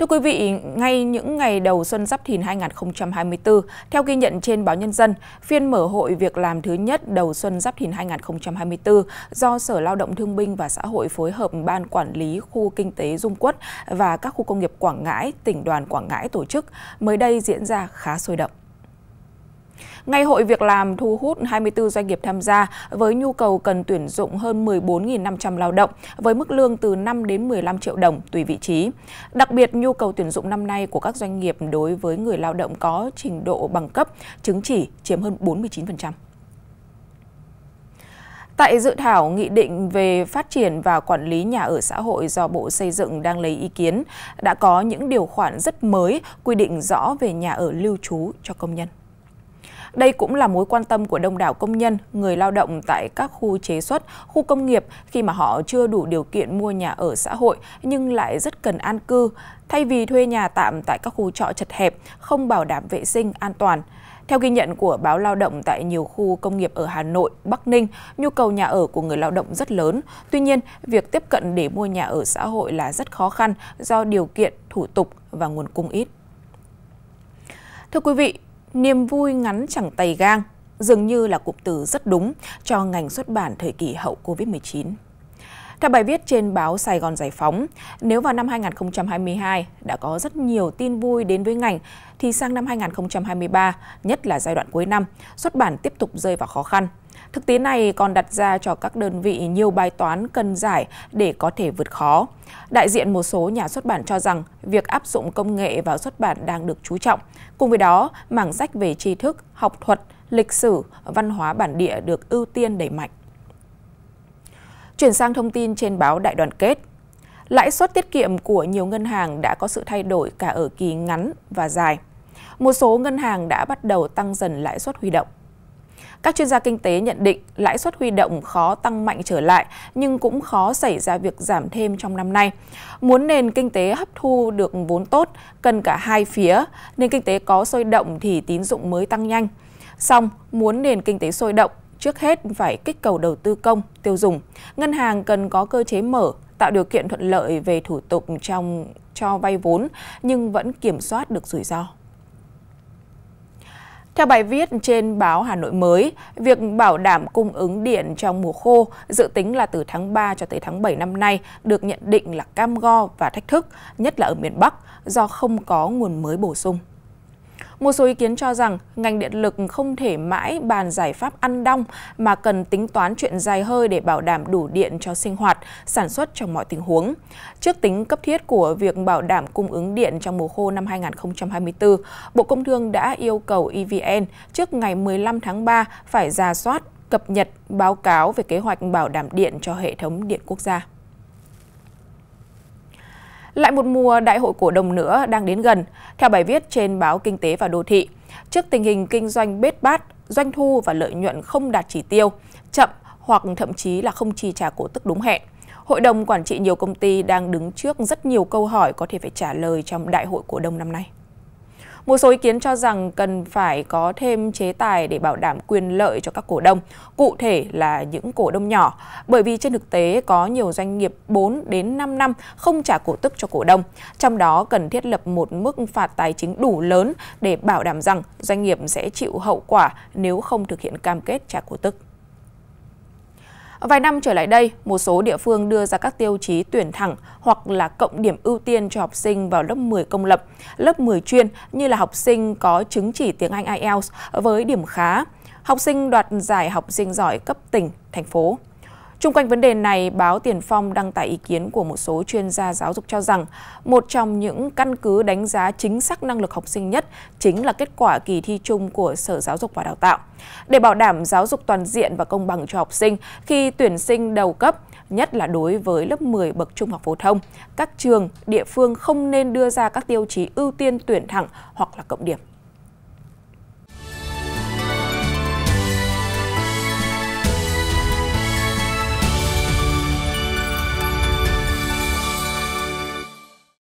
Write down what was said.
Thưa quý vị, ngay những ngày đầu xuân giáp thìn 2024, theo ghi nhận trên báo Nhân dân, phiên mở hội việc làm thứ nhất đầu xuân giáp thìn 2024 do Sở Lao động Thương binh và Xã hội phối hợp Ban Quản lý Khu Kinh tế Dung Quất và các khu công nghiệp Quảng Ngãi, tỉnh đoàn Quảng Ngãi tổ chức mới đây diễn ra khá sôi động. Ngày hội việc làm thu hút 24 doanh nghiệp tham gia với nhu cầu cần tuyển dụng hơn 14.500 lao động với mức lương từ 5 đến 15 triệu đồng tùy vị trí. Đặc biệt, nhu cầu tuyển dụng năm nay của các doanh nghiệp đối với người lao động có trình độ bằng cấp, chứng chỉ chiếm hơn 49%. Tại dự thảo Nghị định về phát triển và quản lý nhà ở xã hội do Bộ Xây dựng đang lấy ý kiến, đã có những điều khoản rất mới quy định rõ về nhà ở lưu trú cho công nhân. Đây cũng là mối quan tâm của đông đảo công nhân, người lao động tại các khu chế xuất, khu công nghiệp khi mà họ chưa đủ điều kiện mua nhà ở xã hội nhưng lại rất cần an cư, thay vì thuê nhà tạm tại các khu trọ chật hẹp, không bảo đảm vệ sinh an toàn. Theo ghi nhận của báo Lao động tại nhiều khu công nghiệp ở Hà Nội, Bắc Ninh, nhu cầu nhà ở của người lao động rất lớn. Tuy nhiên, việc tiếp cận để mua nhà ở xã hội là rất khó khăn do điều kiện, thủ tục và nguồn cung ít. Thưa quý vị, Niềm vui ngắn chẳng tay gang dường như là cụm từ rất đúng cho ngành xuất bản thời kỳ hậu Covid-19. Theo bài viết trên báo Sài Gòn Giải Phóng, nếu vào năm 2022 đã có rất nhiều tin vui đến với ngành, thì sang năm 2023, nhất là giai đoạn cuối năm, xuất bản tiếp tục rơi vào khó khăn Thực tế này còn đặt ra cho các đơn vị nhiều bài toán cần giải để có thể vượt khó. Đại diện một số nhà xuất bản cho rằng việc áp dụng công nghệ vào xuất bản đang được chú trọng. Cùng với đó, mảng sách về tri thức, học thuật, lịch sử, văn hóa bản địa được ưu tiên đẩy mạnh. Chuyển sang thông tin trên báo Đại đoàn kết. Lãi suất tiết kiệm của nhiều ngân hàng đã có sự thay đổi cả ở kỳ ngắn và dài. Một số ngân hàng đã bắt đầu tăng dần lãi suất huy động. Các chuyên gia kinh tế nhận định lãi suất huy động khó tăng mạnh trở lại nhưng cũng khó xảy ra việc giảm thêm trong năm nay. Muốn nền kinh tế hấp thu được vốn tốt, cần cả hai phía. Nền kinh tế có sôi động thì tín dụng mới tăng nhanh. Song, muốn nền kinh tế sôi động, trước hết phải kích cầu đầu tư công, tiêu dùng. Ngân hàng cần có cơ chế mở, tạo điều kiện thuận lợi về thủ tục trong cho vay vốn nhưng vẫn kiểm soát được rủi ro. Theo bài viết trên báo Hà Nội mới, việc bảo đảm cung ứng điện trong mùa khô dự tính là từ tháng 3 cho tới tháng 7 năm nay được nhận định là cam go và thách thức, nhất là ở miền Bắc do không có nguồn mới bổ sung. Một số ý kiến cho rằng ngành điện lực không thể mãi bàn giải pháp ăn đong mà cần tính toán chuyện dài hơi để bảo đảm đủ điện cho sinh hoạt, sản xuất trong mọi tình huống. Trước tính cấp thiết của việc bảo đảm cung ứng điện trong mùa khô năm 2024, Bộ Công Thương đã yêu cầu EVN trước ngày 15 tháng 3 phải ra soát, cập nhật báo cáo về kế hoạch bảo đảm điện cho hệ thống điện quốc gia. Lại một mùa đại hội cổ đông nữa đang đến gần, theo bài viết trên báo Kinh tế và Đô thị. Trước tình hình kinh doanh bết bát, doanh thu và lợi nhuận không đạt chỉ tiêu, chậm hoặc thậm chí là không chi trả cổ tức đúng hẹn, hội đồng quản trị nhiều công ty đang đứng trước rất nhiều câu hỏi có thể phải trả lời trong đại hội cổ đông năm nay. Một số ý kiến cho rằng cần phải có thêm chế tài để bảo đảm quyền lợi cho các cổ đông, cụ thể là những cổ đông nhỏ, bởi vì trên thực tế có nhiều doanh nghiệp 4 đến 5 năm không trả cổ tức cho cổ đông. Trong đó cần thiết lập một mức phạt tài chính đủ lớn để bảo đảm rằng doanh nghiệp sẽ chịu hậu quả nếu không thực hiện cam kết trả cổ tức. Vài năm trở lại đây, một số địa phương đưa ra các tiêu chí tuyển thẳng hoặc là cộng điểm ưu tiên cho học sinh vào lớp 10 công lập, lớp 10 chuyên như là học sinh có chứng chỉ tiếng Anh IELTS với điểm khá, học sinh đoạt giải học sinh giỏi cấp tỉnh, thành phố. Trung quanh vấn đề này, báo Tiền Phong đăng tải ý kiến của một số chuyên gia giáo dục cho rằng một trong những căn cứ đánh giá chính xác năng lực học sinh nhất chính là kết quả kỳ thi chung của Sở Giáo dục và Đào tạo. Để bảo đảm giáo dục toàn diện và công bằng cho học sinh khi tuyển sinh đầu cấp, nhất là đối với lớp 10 bậc trung học phổ thông, các trường, địa phương không nên đưa ra các tiêu chí ưu tiên tuyển thẳng hoặc là cộng điểm.